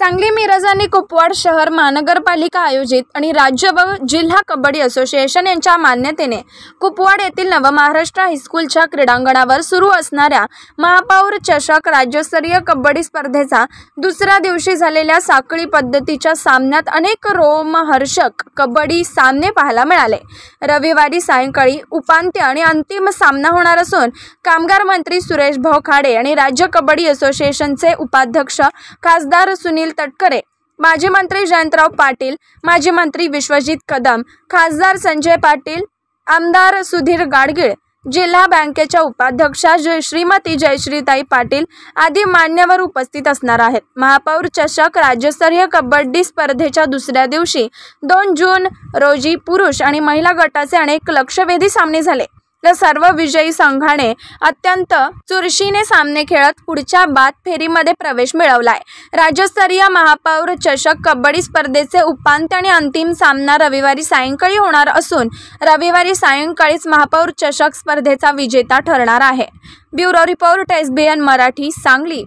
सांगली मिरज आणि कुपवाड शहर महानगरपालिका आयोजित आणि राज्य व जिल्हा कबड्डी असोसिएशन यांच्या मान्यतेने कुपवाड येथील नव महाराष्ट्र हायस्कूलच्या क्रीडांगणावर सुरू असणाऱ्या महापौर चषक राज्यस्तरीय कबड्डी स्पर्धेचा दुसऱ्या दिवशी झालेल्या साखळी पद्धतीच्या सामन्यात अनेक रोमहर्षक कबड्डी सामने पाहायला मिळाले रविवारी सायंकाळी उपांत्य आणि अंतिम सामना होणार असून कामगार मंत्री सुरेश भाऊ खाडे आणि राज्य कबड्डी असोसिएशनचे उपाध्यक्ष खासदार सुनील सुनील तटकरे माजी मंत्री जयंतराव पाटील माजी मंत्री विश्वजित कदम खासदार संजय पाटील आमदार सुधीर गाडगीळ जिल्हा बँकेच्या उपाध्यक्षा श्रीमती जयश्रीताई पाटील आदी मान्यवर उपस्थित असणार आहेत महापौर चषक राज्यस्तरीय कबड्डी स्पर्धेच्या दुसऱ्या दिवशी दोन जून रोजी पुरुष आणि महिला गटाचे अनेक लक्षवेधी सामने झाले या सर्व विजयी संघाने अत्यंत चुरशीने सामने खेळत पुढच्या बाद फेरीमध्ये प्रवेश मिळवलाय राज्यस्तरीय महापौर चषक कबड्डी स्पर्धेचे उपांत्य आणि अंतिम सामना रविवारी सायंकाळी होणार असून रविवारी सायंकाळीच महापौर चषक स्पर्धेचा विजेता ठरणार आहे bureau report S Marathi Sangli